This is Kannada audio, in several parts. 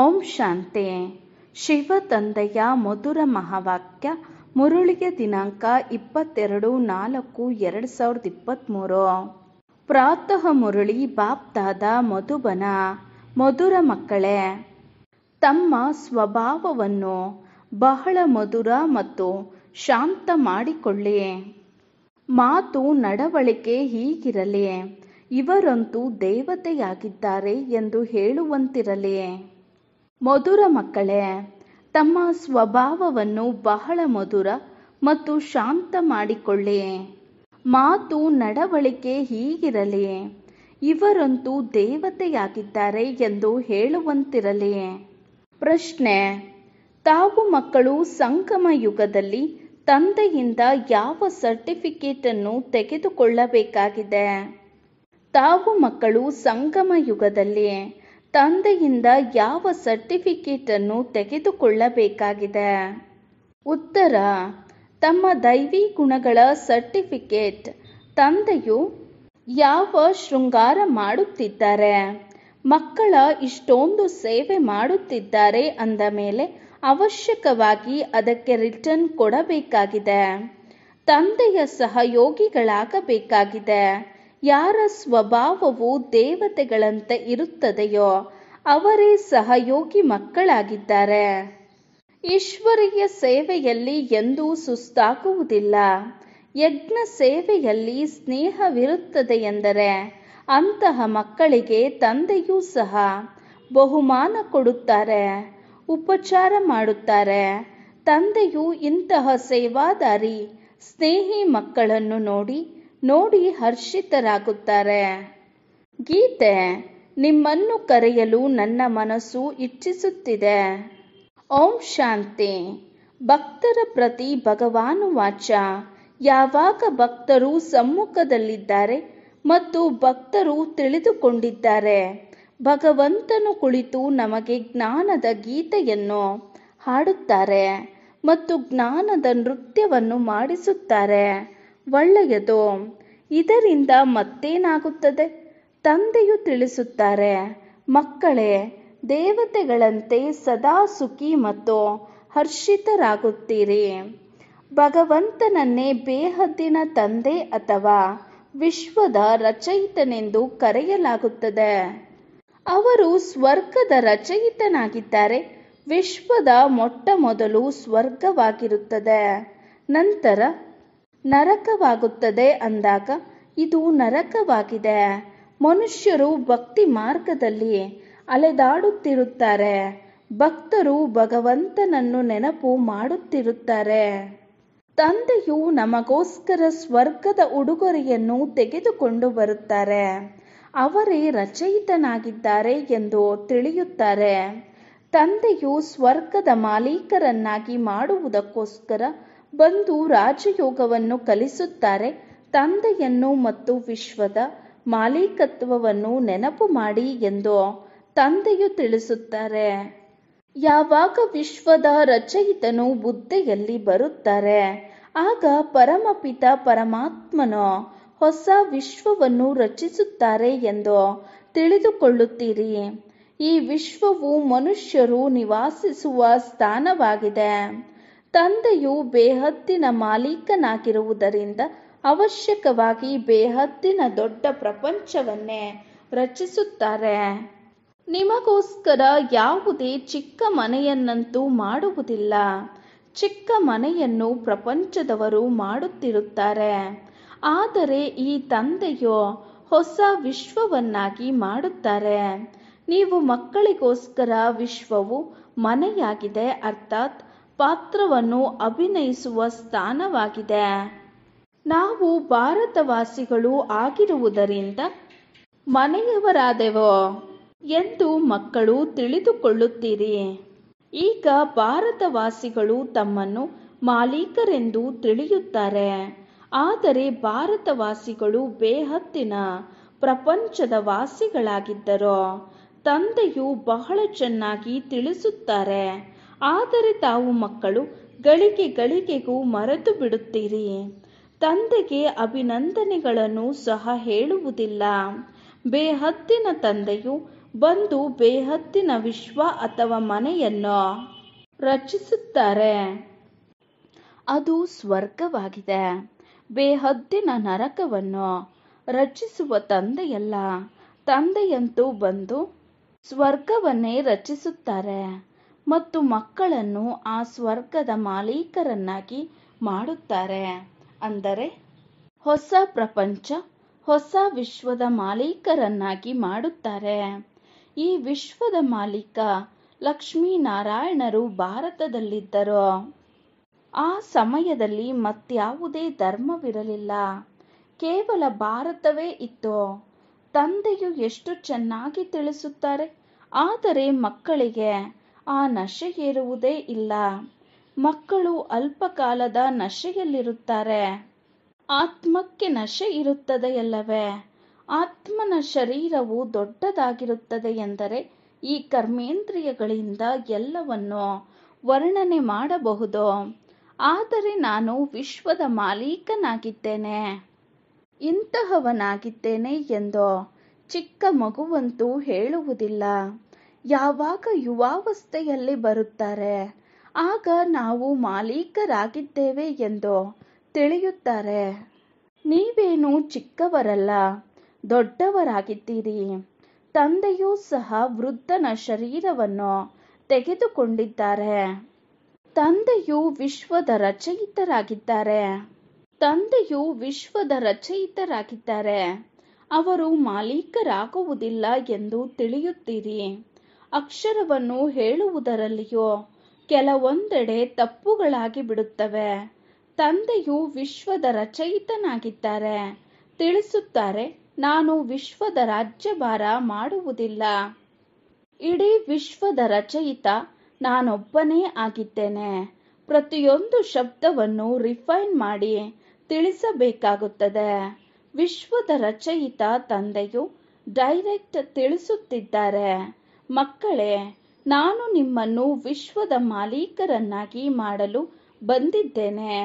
ಓಂ ಶಾಂತಿಯೇ ಶಿವ ತಂದೆಯ ಮಧುರ ಮಹಾವಾಕ್ಯ ಮುರುಳಿಗೆ ದಿನಾಂಕ ಇಪ್ಪತ್ತೆರಡು ನಾಲ್ಕು ಎರಡು ಸಾವಿರದ ಇಪ್ಪತ್ತ್ಮೂರು ಪ್ರಾತಃ ಮುರುಳಿ ಬಾಪ್ತಾದ ಮಧುಬನ ಮಧುರ ಮಕ್ಕಳೇ ತಮ್ಮ ಸ್ವಭಾವವನ್ನು ಬಹಳ ಮಧುರ ಮತ್ತು ಶಾಂತ ಮಾಡಿಕೊಳ್ಳಿ ಮಾತು ನಡವಳಿಕೆ ಹೀಗಿರಲಿ ಇವರಂತೂ ದೇವತೆಯಾಗಿದ್ದಾರೆ ಎಂದು ಹೇಳುವಂತಿರಲಿ ಮಧುರ ಮಕ್ಕಳೇ ತಮ್ಮ ಸ್ವಭಾವವನ್ನು ಬಹಳ ಮಧುರ ಮತ್ತು ಶಾಂತ ಮಾಡಿಕೊಳ್ಳಿ ಮಾತು ನಡವಳಿಕೆ ಹೀಗಿರಲಿ ಇವರಂತೂ ದೇವತೆಯಾಗಿದ್ದಾರೆ ಎಂದು ಹೇಳುವಂತಿರಲಿ ಪ್ರಶ್ನೆ ತಾವು ಮಕ್ಕಳು ಸಂಗಮ ಯುಗದಲ್ಲಿ ತಂದೆಯಿಂದ ಯಾವ ಸರ್ಟಿಫಿಕೇಟ್ ಅನ್ನು ತೆಗೆದುಕೊಳ್ಳಬೇಕಾಗಿದೆ ತಾವು ಮಕ್ಕಳು ಸಂಗಮ ಯುಗದಲ್ಲಿ ತಂದೆಯಿಂದ ಯಾವ ಸರ್ಟಿಫಿಕೇಟ್ ಅನ್ನು ತೆಗೆದುಕೊಳ್ಳಬೇಕಾಗಿದೆ ಉತ್ತರ ತಮ್ಮ ದೈವಿ ಗುಣಗಳ ಸರ್ಟಿಫಿಕೇಟ್ ತಂದೆಯು ಯಾವ ಶೃಂಗಾರ ಮಾಡುತ್ತಿದ್ದಾರೆ ಮಕ್ಕಳ ಇಷ್ಟೊಂದು ಸೇವೆ ಮಾಡುತ್ತಿದ್ದಾರೆ ಅಂದ ಮೇಲೆ ಅವಶ್ಯಕವಾಗಿ ಅದಕ್ಕೆ ರಿಟರ್ನ್ ಕೊಡಬೇಕಾಗಿದೆ ತಂದೆಯ ಸಹಯೋಗಿಗಳಾಗಬೇಕಾಗಿದೆ ಯಾರ ಸ್ವಭಾವವು ದೇವತೆಗಳಂತೆ ಇರುತ್ತದೆಯೋ ಅವರೇ ಸಹಯೋಗಿ ಮಕ್ಕಳಾಗಿದ್ದಾರೆ ಈಶ್ವರೀಯ ಸೇವೆಯಲ್ಲಿ ಎಂದೂ ಸುಸ್ತಾಗುವುದಿಲ್ಲ ಯಜ್ಞ ಸೇವೆಯಲ್ಲಿ ಸ್ನೇಹವಿರುತ್ತದೆ ಎಂದರೆ ಅಂತಹ ಮಕ್ಕಳಿಗೆ ತಂದೆಯೂ ಸಹ ಬಹುಮಾನ ಕೊಡುತ್ತಾರೆ ಉಪಚಾರ ಮಾಡುತ್ತಾರೆ ತಂದೆಯು ಇಂತಹ ಸೇವಾದಾರಿ ಸ್ನೇಹಿ ಮಕ್ಕಳನ್ನು ನೋಡಿ ನೋಡಿ ಹರ್ಷಿತರಾಗುತ್ತಾರೆ ಗೀತೆ ನಿಮ್ಮನ್ನು ಕರೆಯಲು ನನ್ನ ಮನಸ್ಸು ಇಚ್ಛಿಸುತ್ತಿದೆ ಓಂ ಶಾಂತಿ ಭಕ್ತರ ಪ್ರತಿ ಭಗವಾನು ವಾಚ ಯಾವಾಗ ಭಕ್ತರು ಸಮ್ಮುಖದಲ್ಲಿದ್ದಾರೆ ಮತ್ತು ಭಕ್ತರು ತಿಳಿದುಕೊಂಡಿದ್ದಾರೆ ಭಗವಂತನು ಕುಳಿತು ನಮಗೆ ಜ್ಞಾನದ ಗೀತೆಯನ್ನು ಹಾಡುತ್ತಾರೆ ಮತ್ತು ಜ್ಞಾನದ ನೃತ್ಯವನ್ನು ಮಾಡಿಸುತ್ತಾರೆ ಒಳ್ಳೆಯದು ಇದರಿಂದ ಮತ್ತೇನಾಗುತ್ತದೆ ತಂದೆಯು ತಿಳಿಸುತ್ತಾರೆ ಮಕ್ಕಳೇ ದೇವತೆಗಳಂತೆ ಸದಾ ಸುಖಿ ಮತ್ತು ಹರ್ಷಿತರಾಗುತ್ತೀರಿ ಭಗವಂತನನ್ನೇ ಬೇಹದ್ದಿನ ತಂದೆ ಅಥವಾ ವಿಶ್ವದ ರಚಯಿತನೆಂದು ಕರೆಯಲಾಗುತ್ತದೆ ಅವರು ಸ್ವರ್ಗದ ರಚಯಿತನಾಗಿದ್ದಾರೆ ವಿಶ್ವದ ಮೊಟ್ಟ ಮೊದಲು ಸ್ವರ್ಗವಾಗಿರುತ್ತದೆ ನಂತರ ನರಕವಾಗುತ್ತದೆ ಅಂದಾಗ ಇದು ನರಕವಾಗಿದೆ ಮನುಷ್ಯರು ಭಕ್ತಿ ಮಾರ್ಗದಲ್ಲಿ ಅಲೆದಾಡುತ್ತಿರುತ್ತಾರೆ ಭಕ್ತರು ಭಗವಂತನನ್ನು ನೆನಪು ಮಾಡುತ್ತಿರುತ್ತಾರೆ ತಂದೆಯು ನಮಗೋಸ್ಕರ ಸ್ವರ್ಗದ ಉಡುಗೊರೆಯನ್ನು ತೆಗೆದುಕೊಂಡು ಬರುತ್ತಾರೆ ಅವರೇ ರಚಯಿತನಾಗಿದ್ದಾರೆ ಎಂದು ತಿಳಿಯುತ್ತಾರೆ ತಂದೆಯು ಸ್ವರ್ಗದ ಮಾಲೀಕರನ್ನಾಗಿ ಮಾಡುವುದಕ್ಕೋಸ್ಕರ ಬಂದು ರಾಜಯೋಗವನ್ನು ಕಲಿಸುತ್ತಾರೆ ತಂದೆಯನ್ನು ಮತ್ತು ವಿಶ್ವದ ಮಾಲೀಕತ್ವವನ್ನು ನೆನಪು ಮಾಡಿ ಎಂದು ತಂದೆಯು ತಿಳಿಸುತ್ತಾರೆ ಯಾವಾಗ ವಿಶ್ವದ ರಚಯಿತನು ಬುದ್ಧೆಯಲ್ಲಿ ಬರುತ್ತಾರೆ ಆಗ ಪರಮಪಿತ ಪರಮಾತ್ಮನು ಹೊಸ ವಿಶ್ವವನ್ನು ರಚಿಸುತ್ತಾರೆ ಎಂದು ತಿಳಿದುಕೊಳ್ಳುತ್ತೀರಿ ಈ ವಿಶ್ವವು ಮನುಷ್ಯರು ನಿವಾಸಿಸುವ ಸ್ಥಾನವಾಗಿದೆ ತಂದೆಯು ಬೇಹದ್ದಿನ ಮಾಲೀಕನಾಗಿರುವುದರಿಂದ ಅವಶ್ಯಕವಾಗಿ ಬೇಹದ್ದಿನ ದೊಡ್ಡ ಪ್ರಪಂಚವನ್ನೇ ರಚಿಸುತ್ತಾರೆ ನಿಮಗೋಸ್ಕರ ಯಾವುದೇ ಚಿಕ್ಕ ಮನೆಯನ್ನಂತೂ ಮಾಡುವುದಿಲ್ಲ ಚಿಕ್ಕ ಮನೆಯನ್ನು ಪ್ರಪಂಚದವರು ಮಾಡುತ್ತಿರುತ್ತಾರೆ ಆದರೆ ಈ ತಂದೆಯು ಹೊಸ ವಿಶ್ವವನ್ನಾಗಿ ಮಾಡುತ್ತಾರೆ ನೀವು ಮಕ್ಕಳಿಗೋಸ್ಕರ ವಿಶ್ವವು ಮನೆಯಾಗಿದೆ ಅರ್ಥಾತ್ ಪಾತ್ರವನ್ನು ಅಭಿನಯಿಸುವ ಸ್ಥಾನವಾಗಿದೆ ನಾವು ಭಾರತವಾಸಿಗಳು ಆಗಿರುವುದರಿಂದ ಮನೆಯವರಾದೆವೋ ಎಂದು ಮಕ್ಕಳು ತಿಳಿದುಕೊಳ್ಳುತ್ತೀರಿ ಈಗ ಭಾರತವಾಸಿಗಳು ತಮ್ಮನ್ನು ಮಾಲೀಕರೆಂದು ತಿಳಿಯುತ್ತಾರೆ ಆದರೆ ಭಾರತವಾಸಿಗಳು ಬೇಹತ್ತಿನ ಪ್ರಪಂಚದ ವಾಸಿಗಳಾಗಿದ್ದರು ತಂದೆಯು ಬಹಳ ಚೆನ್ನಾಗಿ ತಿಳಿಸುತ್ತಾರೆ ಆದರೆ ತಾವು ಮಕ್ಕಳು ಗಳಿಗೆ ಗಳಿಗೆಗೂ ಮರೆತು ಬಿಡುತ್ತೀರಿ ತಂದೆಗೆ ಅಭಿನಂದನೆಗಳನ್ನು ಸಹ ಹೇಳುವುದಿಲ್ಲ ಬೇಹತ್ತಿನ ತಂದೆಯು ಬಂದು ಬೇಹತ್ತಿನ ವಿಶ್ವ ಅಥವಾ ಮನೆಯನ್ನು ರಚಿಸುತ್ತಾರೆ ಅದು ಸ್ವರ್ಗವಾಗಿದೆ ಬೇಹದ್ದಿನ ನರಕವನ್ನು ರಚಿಸುವ ತಂದೆಯಲ್ಲ ತಂದೆಯಂತೂ ಬಂದು ಸ್ವರ್ಗವನ್ನೇ ರಚಿಸುತ್ತಾರೆ ಮತ್ತು ಮಕ್ಕಳನ್ನು ಆ ಸ್ವರ್ಗದ ಮಾಲೀಕರನ್ನಾಗಿ ಮಾಡುತ್ತಾರೆ ಅಂದರೆ ಹೊಸ ಪ್ರಪಂಚ ಹೊಸ ವಿಶ್ವದ ಮಾಲೀಕರನ್ನಾಗಿ ಮಾಡುತ್ತಾರೆ ಈ ವಿಶ್ವದ ಮಾಲೀಕ ಲಕ್ಷ್ಮೀನಾರಾಯಣರು ಭಾರತದಲ್ಲಿದ್ದರು ಆ ಸಮಯದಲ್ಲಿ ಮತ್ಯಾವುದೇ ಧರ್ಮವಿರಲಿಲ್ಲ ಕೇವಲ ಭಾರತವೇ ಇತ್ತು ತಂದೆಯು ಎಷ್ಟು ಚೆನ್ನಾಗಿ ತಿಳಿಸುತ್ತಾರೆ ಆದರೆ ಮಕ್ಕಳಿಗೆ ಆ ನಶೆಗೇರುವುದೇ ಇಲ್ಲ ಮಕ್ಕಳು ಅಲ್ಪಕಾಲದ ನಶೆಯಲ್ಲಿರುತ್ತಾರೆ ಆತ್ಮಕ್ಕೆ ನಶೆ ಇರುತ್ತದೆಯಲ್ಲವೇ ಆತ್ಮನ ಶರೀರವು ದೊಡ್ಡದಾಗಿರುತ್ತದೆ ಎಂದರೆ ಈ ಕರ್ಮೇಂದ್ರಿಯಗಳಿಂದ ಎಲ್ಲವನ್ನು ವರ್ಣನೆ ಮಾಡಬಹುದು ಆದರೆ ನಾನು ವಿಶ್ವದ ಮಾಲೀಕನಾಗಿದ್ದೇನೆ ಇಂತಹವನಾಗಿದ್ದೇನೆ ಎಂದು ಚಿಕ್ಕ ಮಗುವಂತೂ ಹೇಳುವುದಿಲ್ಲ ಯಾವಾಗ ಯುವಾವಸ್ಥೆಯಲ್ಲಿ ಬರುತ್ತಾರೆ ಆಗ ನಾವು ಮಾಲೀಕರಾಗಿದ್ದೇವೆ ಎಂದು ತಿಳಿಯುತ್ತಾರೆ ನೀವೇನು ಚಿಕ್ಕವರಲ್ಲ ದೊಡ್ಡವರಾಗಿದ್ದೀರಿ ತಂದೆಯೂ ಸಹ ವೃದ್ಧನ ಶರೀರವನ್ನು ತೆಗೆದುಕೊಂಡಿದ್ದಾರೆ ತಂದೆಯು ವಿಶ್ವದ ರಚಯಿತರಾಗಿದ್ದಾರೆ ತಂದೆಯು ವಿಶ್ವದ ರಚಯಿತರಾಗಿದ್ದಾರೆ ಅವರು ಮಾಲೀಕರಾಗುವುದಿಲ್ಲ ಎಂದು ತಿಳಿಯುತ್ತೀರಿ ಅಕ್ಷರವನ್ನು ಹೇಳುವುದರಲ್ಲಿಯೋ ಕೆಲವೊಂದೆಡೆ ತಪ್ಪುಗಳಾಗಿ ಬಿಡುತ್ತವೆ ತಂದೆಯು ವಿಶ್ವದ ರಚಯಿತನಾಗಿದ್ದಾರೆ ತಿಳಿಸುತ್ತಾರೆ ನಾನು ವಿಶ್ವದ ರಾಜ್ಯಭಾರ ಮಾಡುವುದಿಲ್ಲ ಇಡೀ ವಿಶ್ವದ ರಚಯಿತ ನಾನೊಬ್ಬನೇ ಆಗಿದ್ದೇನೆ ಪ್ರತಿಯೊಂದು ಶಬ್ದವನ್ನು ರಿಫೈನ್ ಮಾಡಿ ತಿಳಿಸಬೇಕಾಗುತ್ತದೆ ವಿಶ್ವದ ರಚಯಿತ ತಂದೆಯು ಡೈರೆಕ್ಟ್ ತಿಳಿಸುತ್ತಿದ್ದಾರೆ ಮಕ್ಕಳೇ ನಾನು ನಿಮ್ಮನ್ನು ವಿಶ್ವದ ಮಾಲೀಕರನ್ನಾಗಿ ಮಾಡಲು ಬಂದಿದ್ದೇನೆ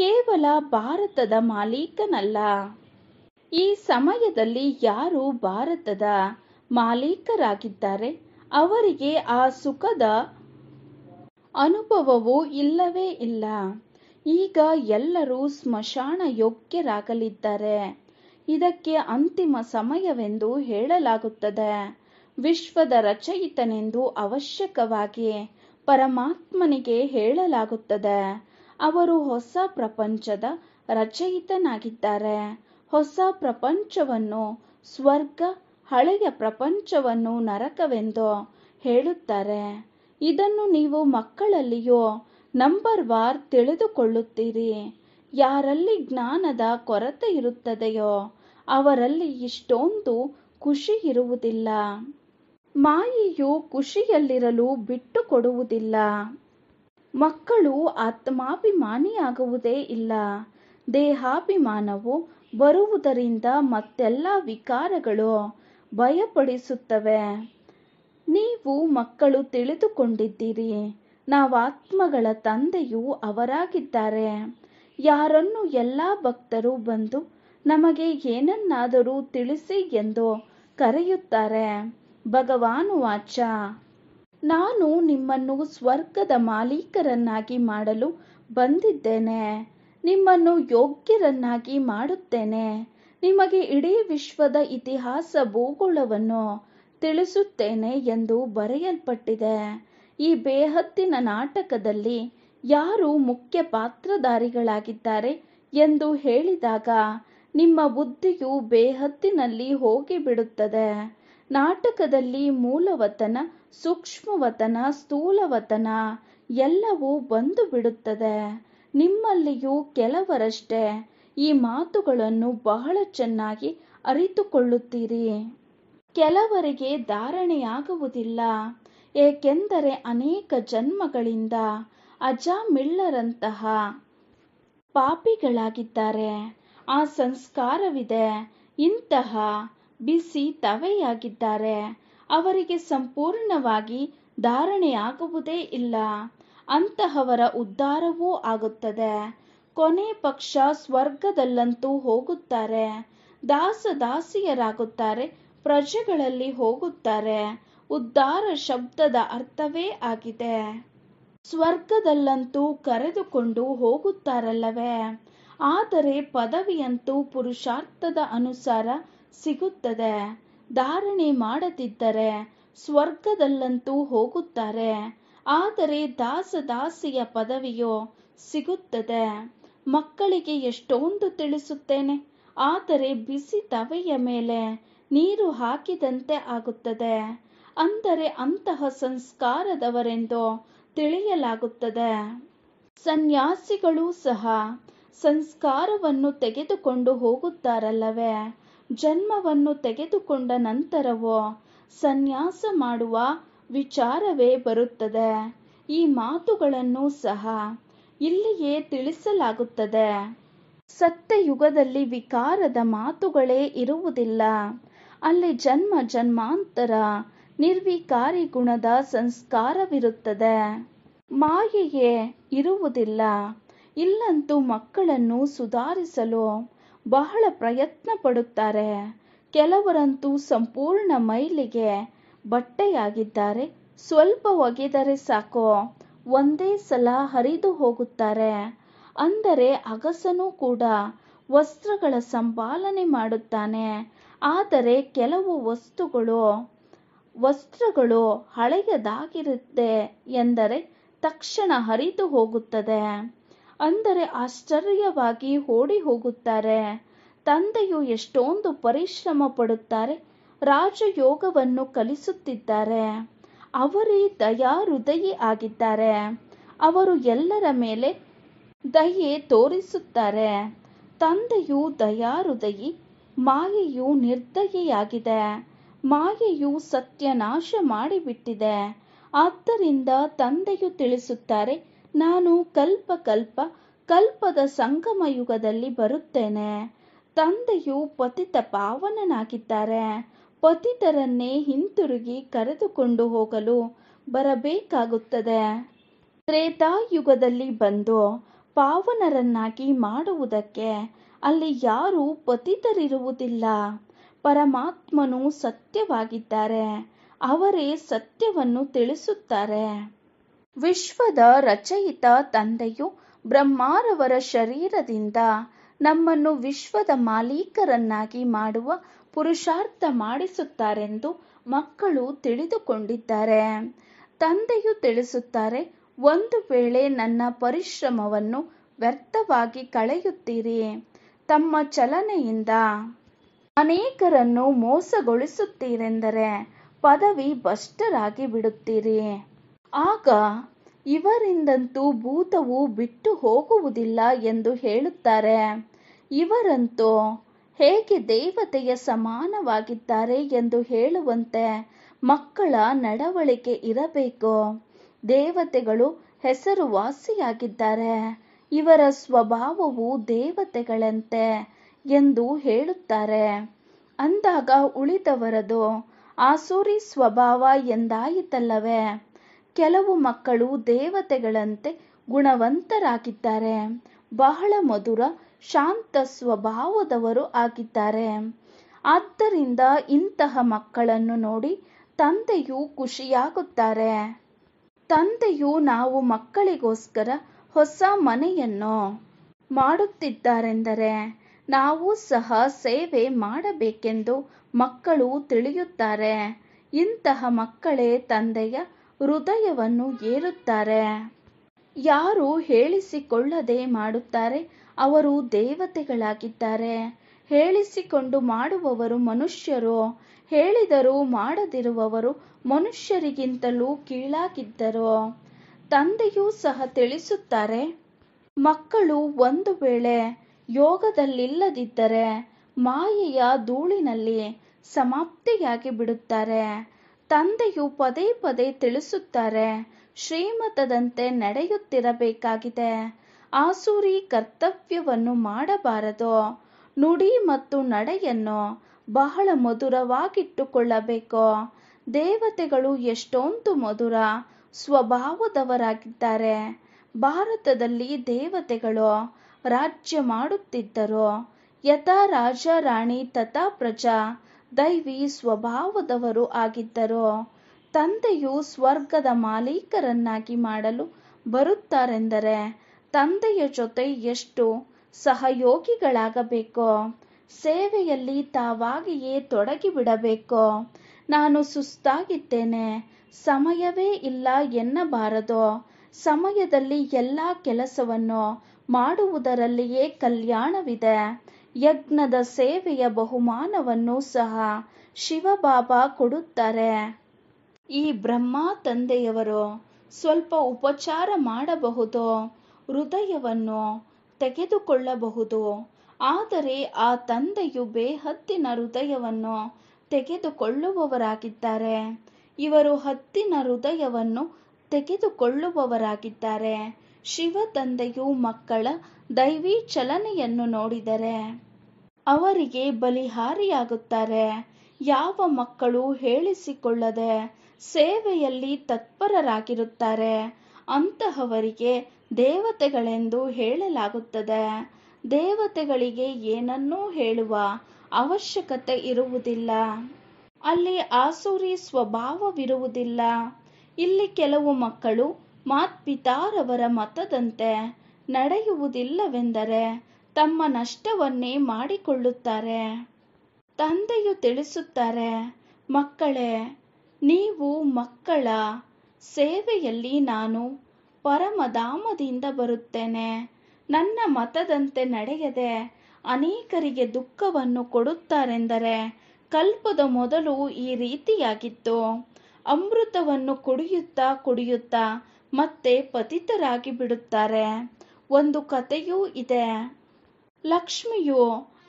ಕೇವಲ ಭಾರತದ ಮಾಲೀಕನಲ್ಲ ಈ ಸಮಯದಲ್ಲಿ ಯಾರು ಭಾರತದ ಮಾಲೀಕರಾಗಿದ್ದಾರೆ ಅವರಿಗೆ ಆ ಸುಖದ ಅನುಭವವೂ ಇಲ್ಲವೇ ಇಲ್ಲ ಈಗ ಎಲ್ಲರೂ ಸ್ಮಶಾನ ಯೋಗ್ಯರಾಗಲಿದ್ದಾರೆ ಇದಕ್ಕೆ ಅಂತಿಮ ಸಮಯವೆಂದು ಹೇಳಲಾಗುತ್ತದೆ ವಿಶ್ವದ ರಚಯಿತನೆಂದು ಅವಶ್ಯಕವಾಗಿ ಪರಮಾತ್ಮನಿಗೆ ಹೇಳಲಾಗುತ್ತದೆ ಅವರು ಹೊಸ ಪ್ರಪಂಚದ ರಚಯಿತನಾಗಿದ್ದಾರೆ ಹೊಸ ಪ್ರಪಂಚವನ್ನು ಸ್ವರ್ಗ ಹಳೆಯ ಪ್ರಪಂಚವನ್ನು ನರಕವೆಂದು ಹೇಳುತ್ತಾರೆ ಇದನ್ನು ನೀವು ಮಕ್ಕಳಲ್ಲಿಯೋ ನಂಬರ್ ವಾರ್ ತಿಳಿದುಕೊಳ್ಳುತ್ತೀರಿ ಯಾರಲ್ಲಿ ಜ್ಞಾನದ ಕೊರತೆ ಇರುತ್ತದೆಯೋ ಅವರಲ್ಲಿ ಇಷ್ಟೊಂದು ಖುಷಿ ಇರುವುದಿಲ್ಲ ಮಾಯಿಯು ಖುಷಿಯಲ್ಲಿರಲು ಬಿಟ್ಟುಕೊಡುವುದಿಲ್ಲ ಮಕ್ಕಳು ಆತ್ಮಾಭಿಮಾನಿಯಾಗುವುದೇ ಇಲ್ಲ ದೇಹಾಭಿಮಾನವು ಬರುವುದರಿಂದ ಮತ್ತೆಲ್ಲ ವಿಕಾರಗಳು ಭಯಪಡಿಸುತ್ತವೆ ನೀವು ಮಕ್ಕಳು ತಿಳಿದುಕೊಂಡಿದ್ದೀರಿ ನಾವಾತ್ಮಗಳ ತಂದೆಯು ಅವರಾಗಿದ್ದಾರೆ ಯಾರನ್ನು ಎಲ್ಲ ಭಕ್ತರು ಬಂದು ನಮಗೆ ಏನನ್ನಾದರೂ ತಿಳಿಸಿ ಎಂದು ಕರೆಯುತ್ತಾರೆ ಭಗವಾನುವಾಚ ನಾನು ನಿಮ್ಮನ್ನು ಸ್ವರ್ಗದ ಮಾಲೀಕರನ್ನಾಗಿ ಮಾಡಲು ಬಂದಿದ್ದೇನೆ ನಿಮ್ಮನ್ನು ಯೋಗ್ಯರನ್ನಾಗಿ ಮಾಡುತ್ತೇನೆ ನಿಮಗೆ ಇಡೀ ವಿಶ್ವದ ಇತಿಹಾಸ ಭೂಗೋಳವನ್ನು ತಿಳಿಸುತ್ತೇನೆ ಎಂದು ಬರೆಯಲ್ಪಟ್ಟಿದೆ ಈ ಬೇಹತ್ತಿನ ನಾಟಕದಲ್ಲಿ ಯಾರು ಮುಖ್ಯ ಪಾತ್ರಧಾರಿಗಳಾಗಿದ್ದಾರೆ ಎಂದು ಹೇಳಿದಾಗ ನಿಮ್ಮ ಬುದ್ಧಿಯು ಬೇಹತ್ತಿನಲ್ಲಿ ಹೋಗಿಬಿಡುತ್ತದೆ ನಾಟಕದಲ್ಲಿ ಮೂಲವತನ ಸೂಕ್ಷ್ಮವತನ ಸ್ಥೂಲವತನ ಎಲ್ಲವೂ ಬಂದು ಬಿಡುತ್ತದೆ ನಿಮ್ಮಲ್ಲಿಯೂ ಕೆಲವರಷ್ಟೇ ಈ ಮಾತುಗಳನ್ನು ಬಹಳ ಚೆನ್ನಾಗಿ ಅರಿತುಕೊಳ್ಳುತ್ತೀರಿ ಕೆಲವರಿಗೆ ಧಾರಣೆಯಾಗುವುದಿಲ್ಲ ಏಕೆಂದರೆ ಅನೇಕ ಜನ್ಮಗಳಿಂದ ಅಜಾಮಿಳ್ಳರಂತಹ ಪಾಪಿಗಳಾಗಿದ್ದಾರೆ ಆ ಸಂಸ್ಕಾರವಿದೆ ಇಂತಹ ಬಿಸಿ ತವೆಯಾಗಿದ್ದಾರೆ ಅವರಿಗೆ ಸಂಪೂರ್ಣವಾಗಿ ಧಾರಣೆಯಾಗುವುದೇ ಇಲ್ಲ ಅಂತಹವರ ಉದ್ಧಾರವೂ ಆಗುತ್ತದೆ ಕೊನೆ ಪಕ್ಷ ಸ್ವರ್ಗದಲ್ಲಂತೂ ಹೋಗುತ್ತಾರೆ ದಾಸ ದಾಸಿಯರಾಗುತ್ತಾರೆ ಪ್ರಜೆಗಳಲ್ಲಿ ಹೋಗುತ್ತಾರೆ ಉದ್ಧಾರ ಶಬ್ದದ ಅರ್ಥವೇ ಆಗಿದೆ ಸ್ವರ್ಗದಲ್ಲಂತೂ ಕರೆದುಕೊಂಡು ಹೋಗುತ್ತಾರಲ್ಲವೇ ಆದರೆ ಪದವಿಯಂತೂ ಪುರುಷಾರ್ಥದ ಅನುಸಾರ ಸಿಗುತ್ತದೆ ಧಾರಣೆ ಮಾಡದಿದ್ದರೆ ಸ್ವರ್ಗದಲ್ಲಂತೂ ಹೋಗುತ್ತಾರೆ ಆದರೆ ದಾಸದಾಸಿಯ ಪದವಿಯು ಸಿಗುತ್ತದೆ ಮಕ್ಕಳಿಗೆ ಎಷ್ಟೊಂದು ತಿಳಿಸುತ್ತೇನೆ ಆದರೆ ಬಿಸಿ ತವೆಯ ಮೇಲೆ ನೀರು ಹಾಕಿದಂತೆ ಆಗುತ್ತದೆ ಅಂದರೆ ಅಂತಹ ಸಂಸ್ಕಾರದವರೆಂದು ತಿಳಿಯಲಾಗುತ್ತದೆ ಸನ್ಯಾಸಿಗಳು ಸಹ ಸಂಸ್ಕಾರವನ್ನು ತೆಗೆದುಕೊಂಡು ಹೋಗುತ್ತಾರಲ್ಲವೇ ಜನ್ಮವನ್ನು ತೆಗೆದುಕೊಂಡ ನಂತರವೋ ಸನ್ಯಾಸ ಮಾಡುವ ವಿಚಾರವೇ ಬರುತ್ತದೆ ಈ ಮಾತುಗಳನ್ನು ಸಹ ಇಲ್ಲಿಯೇ ತಿಳಿಸಲಾಗುತ್ತದೆ ಸತ್ಯಯುಗದಲ್ಲಿ ವಿಕಾರದ ಮಾತುಗಳೇ ಇರುವುದಿಲ್ಲ ಅಲ್ಲಿ ಜನ್ಮ ಜನ್ಮಾಂತರ ನಿರ್ವಿಕಾರಿ ಗುಣದ ಸಂಸ್ಕಾರವಿರುತ್ತದೆ ಮಾಯೆಯೇ ಇರುವುದಿಲ್ಲ ಇಲ್ಲಂತೂ ಮಕ್ಕಳನ್ನು ಸುಧಾರಿಸಲು ಬಹಳ ಪ್ರಯತ್ನ ಪಡುತ್ತಾರೆ ಕೆಲವರಂತೂ ಸಂಪೂರ್ಣ ಮೈಲಿಗೆ ಬಟ್ಟೆಯಾಗಿದ್ದಾರೆ ಸ್ವಲ್ಪ ಒಗೆದರೆ ಸಾಕು ಒಂದೇ ಸಲ ಹರಿದು ಹೋಗುತ್ತಾರೆ ಅಂದರೆ ಅಗಸನೂ ಕೂಡ ವಸ್ತ್ರಗಳ ಸಂಪಾಲನೆ ಮಾಡುತ್ತಾನೆ ಆದರೆ ಕೆಲವು ವಸ್ತುಗಳು ವಸ್ತ್ರಗಳು ಹಳೆಯದಾಗಿರುತ್ತೆ ಎಂದರೆ ತಕ್ಷಣ ಹರಿದು ಹೋಗುತ್ತದೆ ಅಂದರೆ ಆಶ್ಚರ್ಯವಾಗಿ ಓಡಿ ಹೋಗುತ್ತಾರೆ ತಂದೆಯು ಎಷ್ಟೊಂದು ಪರಿಶ್ರಮ ಪಡುತ್ತಾರೆ ರಾಜಯೋಗವನ್ನು ಕಲಿಸುತ್ತಿದ್ದಾರೆ ಅವರೇ ದಯಾ ಹೃದಯಿ ಆಗಿದ್ದಾರೆ ಅವರು ಎಲ್ಲರ ಮೇಲೆ ದಯೆ ತೋರಿಸುತ್ತಾರೆ ತಂದೆಯು ದಯಾ ಹೃದಯಿ ಮಾಯೆಯು ನಿರ್ದಯಿಯಾಗಿದೆ ಮಾಯೆಯು ಸತ್ಯನಾಶ ಮಾಡಿಬಿಟ್ಟಿದೆ ಆದ್ದರಿಂದ ತಂದೆಯು ತಿಳಿಸುತ್ತಾರೆ ನಾನು ಕಲ್ಪ ಕಲ್ಪ ಕಲ್ಪದ ಸಂಗಮ ಯುಗದಲ್ಲಿ ಬರುತ್ತೇನೆ ತಂದೆಯು ಪತಿತ ಪಾವನನಾಗಿದ್ದಾರೆ ಪತಿತರನ್ನೇ ಹಿಂತಿರುಗಿ ಕರೆದುಕೊಂಡು ಹೋಗಲು ಬರಬೇಕಾಗುತ್ತದೆ ತ್ರೇತಾಯುಗದಲ್ಲಿ ಬಂದು ಪಾವನರನ್ನಾಗಿ ಮಾಡುವುದಕ್ಕೆ ಅಲ್ಲಿ ಯಾರೂ ಪತಿತರಿರುವುದಿಲ್ಲ ಪರಮಾತ್ಮನು ಸತ್ಯವಾಗಿದ್ದಾರೆ ಅವರೇ ಸತ್ಯವನ್ನು ತಿಳಿಸುತ್ತಾರೆ ವಿಶ್ವದ ರಚಯಿತ ತಂದೆಯು ಬ್ರಹ್ಮಾರವರ ಶರೀರದಿಂದ ನಮ್ಮನ್ನು ವಿಶ್ವದ ಮಾಲೀಕರನ್ನಾಗಿ ಮಾಡುವ ಪುರುಷಾರ್ಥ ಮಾಡಿಸುತ್ತಾರೆಂದು ಮಕ್ಕಳು ತಿಳಿದುಕೊಂಡಿದ್ದಾರೆ ತಂದೆಯು ತಿಳಿಸುತ್ತಾರೆ ಒಂದು ವೇಳೆ ನನ್ನ ಪರಿಶ್ರಮವನ್ನು ವ್ಯರ್ಥವಾಗಿ ಕಳೆಯುತ್ತೀರಿ ತಮ್ಮ ಚಲನೆಯಿಂದ ಅನೇಕರನ್ನು ಮೋಸಗೊಳಿಸುತ್ತೀರೆಂದರೆ ಪದವಿ ಭಷ್ಟರಾಗಿ ಬಿಡುತ್ತೀರಿ ಆಗ ಇವರಿಂದಂತೂ ಭೂತವು ಬಿಟ್ಟು ಹೋಗುವುದಿಲ್ಲ ಎಂದು ಹೇಳುತ್ತಾರೆ ಇವರಂತೂ ಹೇಗೆ ದೇವತೆಯ ಸಮಾನವಾಗಿದ್ದಾರೆ ಎಂದು ಹೇಳುವಂತೆ ಮಕ್ಕಳ ನಡವಳಿಕೆ ಇರಬೇಕು ದೇವತೆಗಳು ಹೆಸರುವಾಸಿಯಾಗಿದ್ದಾರೆ ಇವರ ಸ್ವಭಾವವು ದೇವತೆಗಳಂತೆ ಎಂದು ಹೇಳುತ್ತಾರೆ ಅಂದಾಗ ಉಳಿದವರದು ಆಸುರಿ ಸ್ವಭಾವ ಎಂದಾಯಿತಲ್ಲವೇ ಕೆಲವು ಮಕ್ಕಳು ದೇವತೆಗಳಂತೆ ಗುಣವಂತರಾಗಿದ್ದಾರೆ ಬಹಳ ಮಧುರ ಶಾಂತ ಸ್ವಭಾವದವರು ಆಗಿದ್ದಾರೆ ಆದ್ದರಿಂದ ಇಂತಹ ಮಕ್ಕಳನ್ನು ನೋಡಿ ತಂದೆಯು ಖುಷಿಯಾಗುತ್ತಾರೆ ತಂದೆಯು ನಾವು ಮಕ್ಕಳಿಗೋಸ್ಕರ ಹೊಸ ಮನೆಯನ್ನು ಮಾಡುತ್ತಿದ್ದಾರೆಂದರೆ ನಾವು ಸಹ ಸೇವೆ ಮಾಡಬೇಕೆಂದು ಮಕ್ಕಳು ತಿಳಿಯುತ್ತಾರೆ ಇಂತಹ ಮಕ್ಕಳೇ ತಂದೆಯ ಹೃದಯವನ್ನು ಏರುತ್ತಾರೆ ಯಾರು ಹೇಳಿಸಿಕೊಳ್ಳದೆ ಮಾಡುತ್ತಾರೆ ಅವರು ದೇವತೆಗಳಾಗಿದ್ದಾರೆ ಹೇಳಿಸಿಕೊಂಡು ಮಾಡುವವರು ಮನುಷ್ಯರು ಹೇಳಿದರೂ ಮಾಡದಿರುವವರು ಮನುಷ್ಯರಿಗಿಂತಲೂ ಕೀಳಾಗಿದ್ದರು ತಂದೆಯೂ ಸಹ ತಿಳಿಸುತ್ತಾರೆ ಮಕ್ಕಳು ಒಂದು ವೇಳೆ ಯೋಗದಲ್ಲಿಲ್ಲದಿದ್ದರೆ ಮಾಯೆಯ ಧೂಳಿನಲ್ಲಿ ಸಮಾಪ್ತಿಯಾಗಿ ಬಿಡುತ್ತಾರೆ ತಂದೆಯು ಪದೇ ಪದೇ ತಿಳಿಸುತ್ತಾರೆ ಶ್ರೀಮತದಂತೆ ನಡೆಯುತ್ತಿರಬೇಕಾಗಿದೆ ಆಸೂರಿ ಕರ್ತವ್ಯವನ್ನು ಮಾಡಬಾರದು ನುಡಿ ಮತ್ತು ನಡೆಯನ್ನು ಬಹಳ ಮಧುರವಾಗಿಟ್ಟುಕೊಳ್ಳಬೇಕು ದೇವತೆಗಳು ಎಷ್ಟೊಂದು ಮಧುರ ಸ್ವಭಾವದವರಾಗಿದ್ದಾರೆ ಭಾರತದಲ್ಲಿ ದೇವತೆಗಳು ರಾಜ್ಯ ಮಾಡುತ್ತಿದ್ದರು ಯಥಾ ರಾಜ ರಾಣಿ ತಥಾ ಪ್ರಜಾ ದೈವಿ ಸ್ವಭಾವದವರು ಆಗಿದ್ದರು ತಂದೆಯು ಸ್ವರ್ಗದ ಮಾಲೀಕರನ್ನಾಗಿ ಮಾಡಲು ಬರುತ್ತಾರೆಂದರೆ ತಂದೆಯ ಜೊತೆ ಎಷ್ಟು ಸಹಯೋಗಿಗಳಾಗಬೇಕೋ ಸೇವೆಯಲ್ಲಿ ತಾವಾಗಿಯೇ ತೊಡಗಿಬಿಡಬೇಕೋ ನಾನು ಸುಸ್ತಾಗಿದ್ದೇನೆ ಸಮಯವೇ ಇಲ್ಲ ಎನ್ನಬಾರದು ಸಮಯದಲ್ಲಿ ಎಲ್ಲ ಕೆಲಸವನ್ನು ಮಾಡುವುದರಲ್ಲಿಯೇ ಕಲ್ಯಾಣವಿದೆ ಯಜ್ಞದ ಸೇವೆಯ ಬಹುಮಾನವನ್ನು ಸಹ ಶಿವಬಾಬಾ ಕೊಡುತ್ತಾರೆ ಈ ಬ್ರಹ್ಮ ತಂದೆಯವರು ಸ್ವಲ್ಪ ಉಪಚಾರ ಮಾಡಬಹುದು ಹೃದಯವನ್ನು ತೆಗೆದುಕೊಳ್ಳಬಹುದು ಆದರೆ ಆ ತಂದೆಯು ಬೇಹತ್ತಿನ ಹೃದಯವನ್ನು ತೆಗೆದುಕೊಳ್ಳುವವರಾಗಿದ್ದಾರೆ ಇವರು ಹತ್ತಿನ ಹೃದಯವನ್ನು ತೆಗೆದುಕೊಳ್ಳುವವರಾಗಿದ್ದಾರೆ ಶಿವ ತಂದೆಯು ಮಕ್ಕಳ ದೈವಿ ಚಲನೆಯನ್ನು ನೋಡಿದರೆ ಅವರಿಗೆ ಬಲಿಹಾರಿಯಾಗುತ್ತಾರೆ ಯಾವ ಮಕ್ಕಳು ಹೇಳಿಸಿಕೊಳ್ಳದೆ ಸೇವೆಯಲ್ಲಿ ತತ್ಪರರಾಗಿರುತ್ತಾರೆ ಅಂತಹವರಿಗೆ ದೇವತೆಗಳೆಂದು ಹೇಳಲಾಗುತ್ತದೆ ದೇವತೆಗಳಿಗೆ ಏನನ್ನೂ ಹೇಳುವ ಅವಶ್ಯಕತೆ ಇರುವುದಿಲ್ಲ ಅಲ್ಲಿ ಆಸುರಿ ಸ್ವಭಾವವಿರುವುದಿಲ್ಲ ಇಲ್ಲಿ ಕೆಲವು ಮಕ್ಕಳು ಮಾತ್ಪಿತಾರವರ ಮತದಂತೆ ನಡೆಯುವುದಿಲ್ಲವೆಂದರೆ ತಮ್ಮ ನಷ್ಟವನ್ನೇ ಮಾಡಿಕೊಳ್ಳುತ್ತಾರೆ ತಂದೆಯು ತಿಳಿಸುತ್ತಾರೆ ಮಕ್ಕಳೇ ನೀವು ಮಕ್ಕಳ ಸೇವೆಯಲ್ಲಿ ನಾನು ಪರಮಧಾಮದಿಂದ ಬರುತ್ತೇನೆ ನನ್ನ ಮತದಂತೆ ನಡೆಯದೆ ಅನೇಕರಿಗೆ ದುಃಖವನ್ನು ಕೊಡುತ್ತಾರೆಂದರೆ ಕಲ್ಪದ ಮೊದಲು ಈ ರೀತಿಯಾಗಿತ್ತು ಅಮೃತವನ್ನು ಕುಡಿಯುತ್ತಾ ಕುಡಿಯುತ್ತಾ ಮತ್ತೆ ಪತಿತರಾಗಿ ಬಿಡುತ್ತಾರೆ ಒಂದು ಕಥೆಯೂ ಇದೆ ಲಕ್ಷ್ಮಿಯು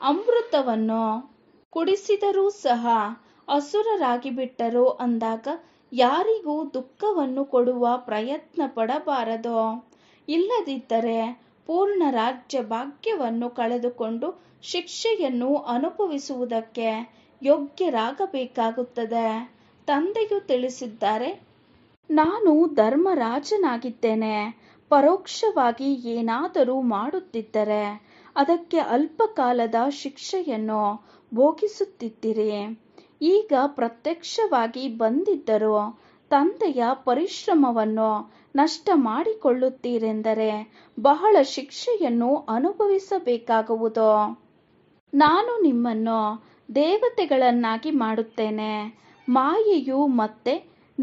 ಅಮೃತವನ್ನು ಕುಡಿಸಿದರೂ ಸಹ ಹಸುರರಾಗಿ ಬಿಟ್ಟರು ಅಂದಾಗ ಯಾರಿಗೂ ದುಃಖವನ್ನು ಕೊಡುವ ಪ್ರಯತ್ನ ಪಡಬಾರದು ಇಲ್ಲದಿದ್ದರೆ ಪೂರ್ಣ ರಾಜ್ಯ ಭಾಗ್ಯವನ್ನು ಕಳೆದುಕೊಂಡು ಶಿಕ್ಷೆಯನ್ನು ಅನುಭವಿಸುವುದಕ್ಕೆ ಯೋಗ್ಯರಾಗಬೇಕಾಗುತ್ತದೆ ತಂದೆಯು ತಿಳಿಸಿದ್ದಾರೆ ನಾನು ಧರ್ಮರಾಜನಾಗಿದ್ದೇನೆ ಪರೋಕ್ಷವಾಗಿ ಏನಾದರೂ ಮಾಡುತ್ತಿದ್ದರೆ ಅದಕ್ಕೆ ಅಲ್ಪಕಾಲದ ಶಿಕ್ಷೆಯನ್ನು ಭೋಗಿಸುತ್ತಿದ್ದೀರಿ ಈಗ ಪ್ರತ್ಯಕ್ಷವಾಗಿ ಬಂದಿದ್ದರೂ ತಂದೆಯ ಪರಿಶ್ರಮವನ್ನು ನಷ್ಟ ಮಾಡಿಕೊಳ್ಳುತ್ತೀರೆಂದರೆ ಬಹಳ ಶಿಕ್ಷೆಯನ್ನು ಅನುಭವಿಸಬೇಕಾಗುವುದು ನಾನು ನಿಮ್ಮನ್ನು ದೇವತೆಗಳನ್ನಾಗಿ ಮಾಡುತ್ತೇನೆ ಮಾಯೆಯು ಮತ್ತೆ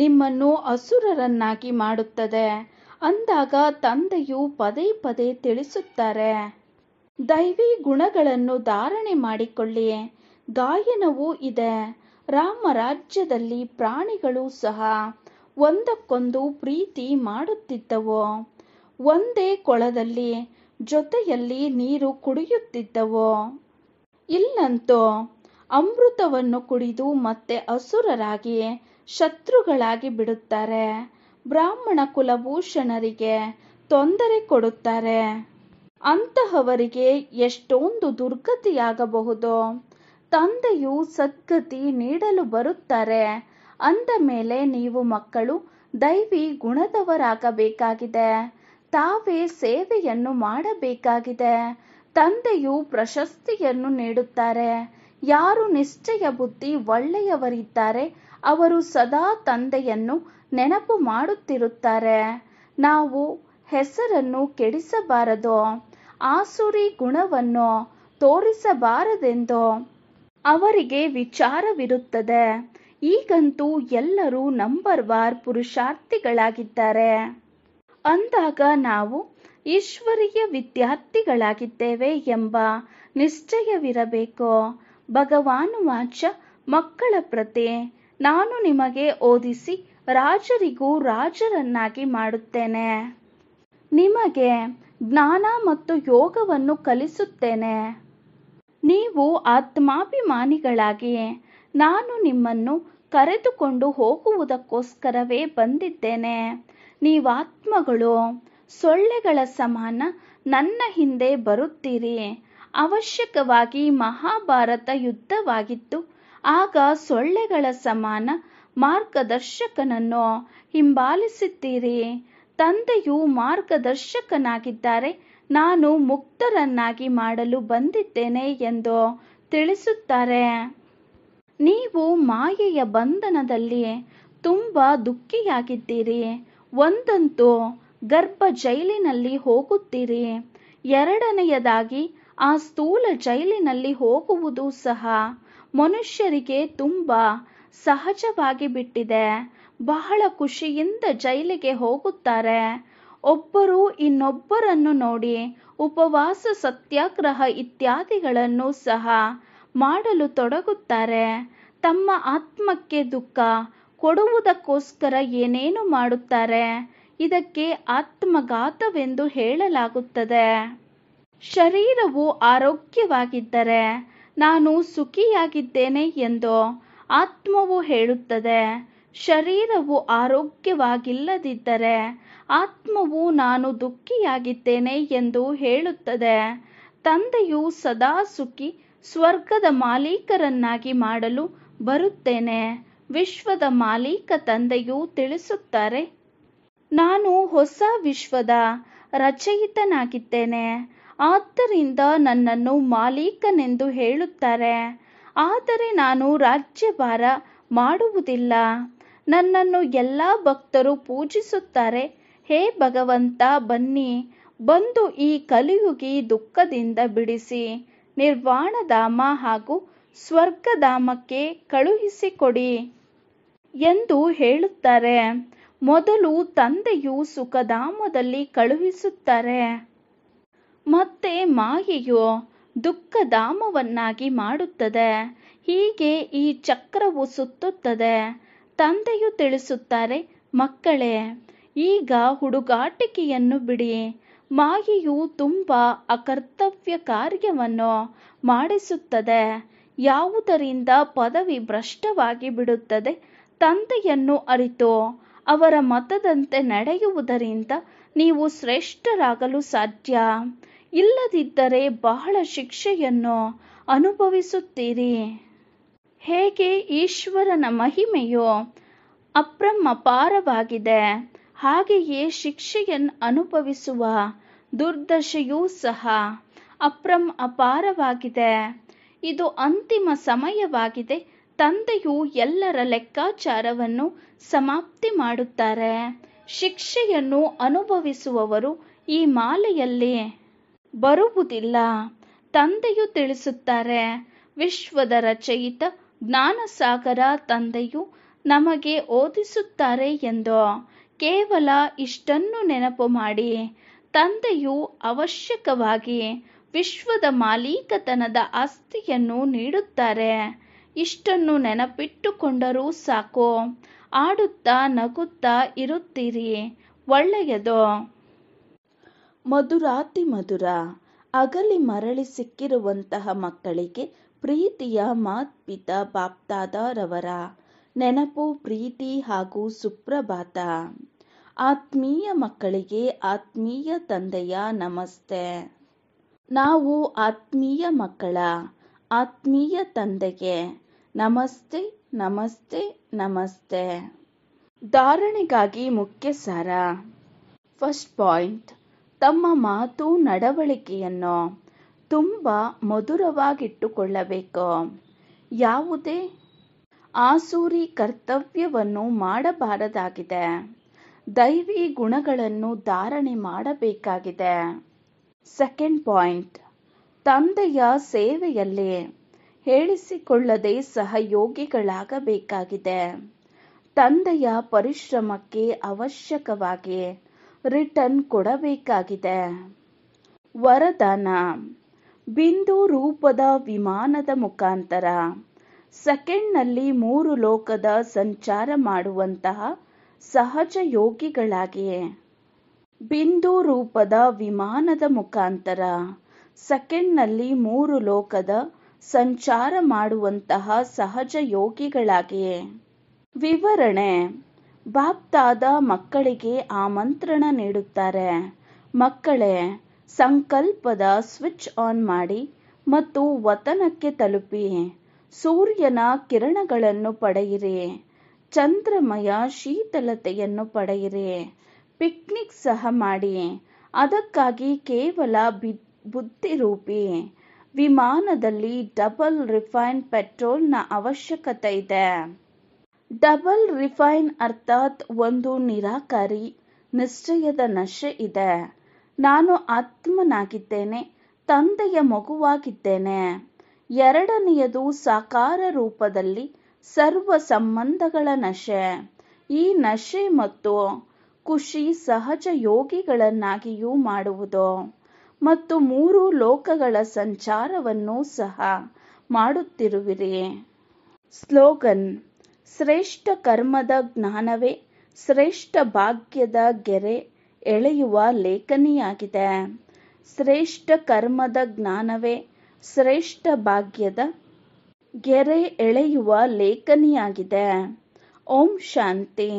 ನಿಮ್ಮನ್ನು ಅಸುರರನ್ನಾಗಿ ಮಾಡುತ್ತದೆ ಅಂದಾಗ ತಂದೆಯು ಪದೇ ಪದೇ ತಿಳಿಸುತ್ತಾರೆ ದೈವಿ ಗುಣಗಳನ್ನು ಧಾರಣೆ ಮಾಡಿಕೊಳ್ಳಿ ಗಾಯನವೂ ಇದೆ ರಾಮರಾಜ್ಯದಲ್ಲಿ ಪ್ರಾಣಿಗಳು ಸಹ ಒಂದಕ್ಕೊಂದು ಪ್ರೀತಿ ಮಾಡುತ್ತಿದ್ದವು ಒಂದೇ ಕೊಳದಲ್ಲಿ ಜೊತೆಯಲ್ಲಿ ನೀರು ಕುಡಿಯುತ್ತಿದ್ದವು ಇಲ್ಲಂತೂ ಅಮೃತವನ್ನು ಕುಡಿದು ಮತ್ತೆ ಅಸುರರಾಗಿ ಶತ್ರುಗಳಾಗಿ ಬಿಡುತ್ತಾರೆ ಬ್ರಾಹ್ಮಣ ಕುಲಭೂಷಣರಿಗೆ ತೊಂದರೆ ಕೊಡುತ್ತಾರೆ ಅಂತಹವರಿಗೆ ಎಷ್ಟೊಂದು ದುರ್ಗತಿಯಾಗಬಹುದು ತಂದೆಯು ಸದ್ಗತಿ ನೀಡಲು ಬರುತ್ತಾರೆ ಅಂದ ಮೇಲೆ ನೀವು ಮಕ್ಕಳು ದೈವಿ ಗುಣದವರಾಗಬೇಕಾಗಿದೆ ತಾವೇ ಸೇವೆಯನ್ನು ಮಾಡಬೇಕಾಗಿದೆ ತಂದೆಯು ಪ್ರಶಸ್ತಿಯನ್ನು ನೀಡುತ್ತಾರೆ ಯಾರು ನಿಶ್ಚಯ ಬುದ್ಧಿ ಒಳ್ಳೆಯವರಿದ್ದಾರೆ ಅವರು ಸದಾ ತಂದೆಯನ್ನು ನೆನಪು ಮಾಡುತ್ತಿರುತ್ತಾರೆ ನಾವು ಹೆಸರನ್ನು ಕೆಡಿಸಬಾರದು ಆಸುರಿ ಗುಣವನ್ನು ತೋರಿಸಬಾರದೆಂದು ಅವರಿಗೆ ವಿಚಾರವಿರುತ್ತದೆ ಈಗಂತೂ ಎಲ್ಲರೂ ನಂಬರ್ ವಾರ್ ಪುರುಷಾರ್ಥಿಗಳಾಗಿದ್ದಾರೆ ಅಂದಾಗ ನಾವು ಈಶ್ವರೀಯ ವಿದ್ಯಾರ್ಥಿಗಳಾಗಿದ್ದೇವೆ ಎಂಬ ನಿಶ್ಚಯವಿರಬೇಕು ಭಗವಾನ್ ವಾಚ ಮಕ್ಕಳ ಪ್ರತಿ ನಾನು ನಿಮಗೆ ಓದಿಸಿ ರಾಜರಿಗೂ ರಾಜರನ್ನಾಗಿ ಮಾಡುತ್ತೇನೆ ನಿಮಗೆ ಜ್ಞಾನ ಮತ್ತು ಯೋಗವನ್ನು ಕಲಿಸುತ್ತೇನೆ ನೀವು ಆತ್ಮಾಭಿಮಾನಿಗಳಾಗಿ ನಾನು ನಿಮ್ಮನ್ನು ಕರೆದುಕೊಂಡು ಹೋಗುವುದಕ್ಕೋಸ್ಕರವೇ ಬಂದಿದ್ದೇನೆ ನೀವಾತ್ಮಗಳು ಸೊಳ್ಳೆಗಳ ಸಮಾನ ನನ್ನ ಹಿಂದೆ ಬರುತ್ತೀರಿ ಅವಶ್ಯಕವಾಗಿ ಮಹಾಭಾರತ ಯುದ್ಧವಾಗಿತ್ತು ಆಗ ಸೊಳ್ಳೆಗಳ ಸಮಾನ ಮಾರ್ಗದರ್ಶಕನನ್ನು ಹಿಂಬಾಲಿಸುತ್ತೀರಿ ತಂದೆಯು ಮಾರ್ಗದರ್ಶಕನಾಗಿದ್ದಾರೆ ನಾನು ಮುಕ್ತರನ್ನಾಗಿ ಮಾಡಲು ಬಂದಿದ್ದೇನೆ ಎಂದು ತಿಳಿಸುತ್ತಾರೆ ನೀವು ಮಾಯೆಯ ಬಂಧನದಲ್ಲಿ ತುಂಬ ದುಃಖಿಯಾಗಿದ್ದೀರಿ ಒಂದಂತೂ ಗರ್ಭ ಜೈಲಿನಲ್ಲಿ ಹೋಗುತ್ತೀರಿ ಎರಡನೆಯದಾಗಿ ಆ ಸ್ಥೂಲ ಜೈಲಿನಲ್ಲಿ ಹೋಗುವುದು ಸಹ ಮನುಷ್ಯರಿಗೆ ತುಂಬ ಸಹಜವಾಗಿ ಬಿಟ್ಟಿದೆ ಬಹಳ ಖುಷಿಯಿಂದ ಜೈಲಿಗೆ ಹೋಗುತ್ತಾರೆ ಒಬ್ಬರು ಇನ್ನೊಬ್ಬರನ್ನು ನೋಡಿ ಉಪವಾಸ ಸತ್ಯಾಗ್ರಹ ಇತ್ಯಾದಿಗಳನ್ನು ಸಹ ಮಾಡಲು ತೊಡಗುತ್ತಾರೆ ತಮ್ಮ ಆತ್ಮಕ್ಕೆ ದುಃಖ ಕೊಡುವುದಕ್ಕೋಸ್ಕರ ಏನೇನು ಮಾಡುತ್ತಾರೆ ಇದಕ್ಕೆ ಆತ್ಮಘಾತವೆಂದು ಹೇಳಲಾಗುತ್ತದೆ ಶರೀರವು ಆರೋಗ್ಯವಾಗಿದ್ದರೆ ನಾನು ಸುಖಿಯಾಗಿದ್ದೇನೆ ಎಂದು ಆತ್ಮವು ಹೇಳುತ್ತದೆ ಶರೀರವು ಆರೋಗ್ಯವಾಗಿಲ್ಲದಿದ್ದರೆ ಆತ್ಮವು ನಾನು ದುಃಖಿಯಾಗಿದ್ದೇನೆ ಎಂದು ಹೇಳುತ್ತದೆ ತಂದೆಯು ಸದಾ ಸುಖಿ ಸ್ವರ್ಗದ ಮಾಲೀಕರನ್ನಾಗಿ ಮಾಡಲು ಬರುತ್ತೇನೆ ವಿಶ್ವದ ಮಾಲೀಕ ತಂದೆಯು ತಿಳಿಸುತ್ತಾರೆ ನಾನು ಹೊಸ ವಿಶ್ವದ ರಚಯಿತನಾಗಿದ್ದೇನೆ ಆದ್ದರಿಂದ ನನ್ನನ್ನು ಮಾಲೀಕನೆಂದು ಹೇಳುತ್ತಾರೆ ಆದರೆ ನಾನು ರಾಜ್ಯಭಾರ ಮಾಡುವುದಿಲ್ಲ ನನ್ನನ್ನು ಎಲ್ಲ ಭಕ್ತರು ಪೂಜಿಸುತ್ತಾರೆ ಹೇ ಭಗವಂತ ಬನ್ನಿ ಬಂದು ಈ ಕಲಿಯುಗಿ ದುಃಖದಿಂದ ಬಿಡಿಸಿ ನಿರ್ವಾಣಧಾಮ ಹಾಗೂ ಸ್ವರ್ಗಧಾಮಕ್ಕೆ ಕಳುಹಿಸಿಕೊಡಿ ಎಂದು ಹೇಳುತ್ತಾರೆ ಮೊದಲು ತಂದೆಯು ಸುಖಧಾಮದಲ್ಲಿ ಕಳುಹಿಸುತ್ತಾರೆ ಮತ್ತೆ ಮಾಯೆಯು ದುಃಖಧಾಮವನ್ನಾಗಿ ಮಾಡುತ್ತದೆ ಹೀಗೆ ಈ ಚಕ್ರವು ಸುತ್ತುತ್ತದೆ ತಂದೆಯು ತಿಳಿಸುತ್ತಾರೆ ಮಕ್ಕಳೇ ಈಗ ಹುಡುಗಾಟಿಕೆಯನ್ನು ಬಿಡಿ ಮಾಯೆಯು ತುಂಬ ಅಕರ್ತವ್ಯ ಕಾರ್ಯವನ್ನು ಮಾಡಿಸುತ್ತದೆ ಯಾವುದರಿಂದ ಪದವಿ ಭ್ರಷ್ಟವಾಗಿ ಬಿಡುತ್ತದೆ ತಂದೆಯನ್ನು ಅರಿತು ಅವರ ಮತದಂತೆ ನಡೆಯುವುದರಿಂದ ನೀವು ಶ್ರೇಷ್ಠರಾಗಲು ಸಾಧ್ಯ ಇಲ್ಲದಿದ್ದರೆ ಬಹಳ ಶಿಕ್ಷೆಯನ್ನು ಅನುಭವಿಸುತ್ತೀರಿ ಹೇಗೆ ಈಶ್ವರನ ಮಹಿಮೆಯು ಅಪ್ರಮಪಾರವಾಗಿದೆ ಹಾಗೆಯೇ ಶಿಕ್ಷೆಯನ್ನು ಅನುಭವಿಸುವ ದುರ್ದಶೆಯೂ ಸಹ ಅಪ್ರಮ ಅಪಾರವಾಗಿದೆ ಇದು ಅಂತಿಮ ಸಮಯವಾಗಿದೆ ತಂದೆಯು ಎಲ್ಲರ ಲೆಕ್ಕಾಚಾರವನ್ನು ಸಮಾಪ್ತಿ ಮಾಡುತ್ತಾರೆ ಶಿಕ್ಷೆಯನ್ನು ಅನುಭವಿಸುವವರು ಈ ಮಾಲೆಯಲ್ಲಿ ಬರುವುದಿಲ್ಲ ತಂದೆಯು ತಿಳಿಸುತ್ತಾರೆ ವಿಶ್ವದ ರಚಯಿತ ಜ್ಞಾನಸಾಗರ ತಂದೆಯು ನಮಗೆ ಓದಿಸುತ್ತಾರೆ ಎಂದು ಕೇವಲ ಇಷ್ಟನ್ನು ನೆನಪು ಮಾಡಿ ತಂದೆಯು ಅವಶ್ಯಕವಾಗಿ ವಿಶ್ವದ ಮಾಲೀಕತನದ ಆಸ್ತಿಯನ್ನು ನೀಡುತ್ತಾರೆ ಇಷ್ಟನ್ನು ನೆನಪಿಟ್ಟುಕೊಂಡರೂ ಸಾಕು ಆಡುತ್ತಾ ನಗುತ್ತಾ ಇರುತ್ತೀರಿ ಒಳ್ಳೆಯದು ಮಧುರಾತಿ ಮಧುರ ಅಗಲಿ ಮರಳಿ ಸಿಕ್ಕಿರುವಂತಹ ಮಕ್ಕಳಿಗೆ ಪ್ರೀತಿಯ ಮಾತ್ಪಿತ ಬಾಪ್ತಾದಾರವರ ನೆನಪು ಪ್ರೀತಿ ಹಾಗೂ ಸುಪ್ರಭಾತ ಆತ್ಮೀಯ ಮಕ್ಕಳಿಗೆ ಆತ್ಮೀಯ ತಂದೆಯ ನಮಸ್ತೆ ನಾವು ಆತ್ಮೀಯ ಮಕ್ಕಳ ಆತ್ಮೀಯ ತಂದೆಗೆ ನಮಸ್ತೆ ನಮಸ್ತೆ ನಮಸ್ತೆ ಧಾರಣೆಗಾಗಿ ಮುಖ್ಯ ಸಾರ ಫಸ್ಟ್ ಪಾಯಿಂಟ್ ತಮ್ಮ ಮಾತು ನಡವಳಿಕೆಯನ್ನು ತುಂಬ ಮಧುರವಾಗಿಟ್ಟುಕೊಳ್ಳಬೇಕು ಯಾವುದೇ ಆಸೂರಿ ಕರ್ತವ್ಯವನ್ನು ಮಾಡಬಾರದಾಗಿದೆ ದೈವಿ ಗುಣಗಳನ್ನು ಧಾರಣೆ ಮಾಡಬೇಕಾಗಿದೆ ಸೆಕೆಂಡ್ ಪಾಯಿಂಟ್ ತಂದೆಯ ಸೇವೆಯಲ್ಲಿ ಹೇಳಿಸಿಕೊಳ್ಳದೆ ಸಹಯೋಗಿಗಳಾಗಬೇಕಾಗಿದೆ ತಂದೆಯ ಪರಿಶ್ರಮಕ್ಕೆ ಅವಶ್ಯಕವಾಗಿ ರಿಟರ್ನ್ ಕೊಡಬೇಕಾಗಿದೆ ವರದಾನ ಬಿಂದು ರೂಪದ ವಿಮಾನದ ಮುಖಾಂತರ ಸೆಕೆಂಡ್ನಲ್ಲಿ ಮೂರು ಲೋಕದ ಸಂಚಾರ ಮಾಡುವಂತಹ ಸಹಜ ಯೋಗಿಗಳಾಗಿಯೇ ಬಿಂದು ರೂಪದ ವಿಮಾನದ ಮುಖಾಂತರ ಸೆಕೆಂಡ್ನಲ್ಲಿ ಮೂರು ಲೋಕದ ಸಂಚಾರ ಮಾಡುವಂತಹ ಸಹಜ ಯೋಗಿಗಳಾಗಿಯೇ ವಿವರಣೆ ಬಾಪ್ತಾದ ಮಕ್ಕಳಿಗೆ ಆಮಂತ್ರಣ ನೀಡುತ್ತಾರೆ ಮಕ್ಕಳೇ ಸಂಕಲ್ಪದ ಸ್ವಿಚ್ ಆನ್ ಮಾಡಿ ಮತ್ತು ವತನಕ್ಕೆ ತಲುಪಿ ಸೂರ್ಯನ ಕಿರಣಗಳನ್ನು ಪಡೆಯಿರಿ ಚಂದ್ರಮಯ ಶೀತಲತೆಯನ್ನು ಪಡೆಯಿರಿ ಪಿಕ್ನಿಕ್ ಸಹ ಮಾಡಿ ಅದಕ್ಕಾಗಿ ಕೇವಲ ಬುದ್ಧಿರೂಪಿ ವಿಮಾನದಲ್ಲಿ ಡಬಲ್ ರಿಫೈನ್ ಪೆಟ್ರೋಲ್ನ ಅವಶ್ಯಕತೆ ಇದೆ ಡಬಲ್ ರಿಫೈನ್ ಅರ್ಥಾತ್ ಒಂದು ನಿರಾಕಾರಿ ನಿಶ್ಚಯದ ನಶೆ ಇದೆ ನಾನು ಆತ್ಮನಾಗಿದ್ದೇನೆ ತಂದೆಯ ಮಗುವಾಗಿದ್ದೇನೆ ಎರಡನೆಯದು ಸಾಕಾರ ರೂಪದಲ್ಲಿ ಸರ್ವ ಸಂಬಂಧಗಳ ನಶೆ ಈ ನಶೆ ಮತ್ತು ಖುಷಿ ಸಹಜ ಯೋಗಿಗಳನ್ನಾಗಿಯೂ ಮಾಡುವುದು ಮತ್ತು ಮೂರು ಲೋಕಗಳ ಸಂಚಾರವನ್ನು ಸಹ ಮಾಡುತ್ತಿರುವಿರಿ ಸ್ಲೋಗನ್ ಶ್ರೇಷ್ಠ ಕರ್ಮದ ಜ್ಞಾನವೇ ಶ್ರೇಷ್ಠ ಭಾಗ್ಯದ ಗೆರೆ ಎಳೆಯುವ ಲೇಖನಿಯಾಗಿದೆ ಶ್ರೇಷ್ಠ ಕರ್ಮದ ಜ್ಞಾನವೇ ಶ್ರೇಷ್ಠ ಭಾಗ್ಯದ ಗೆರೆ ಎಳೆಯುವ ಲೇಖನಿಯಾಗಿದೆ ಓಂ ಶಾಂತಿ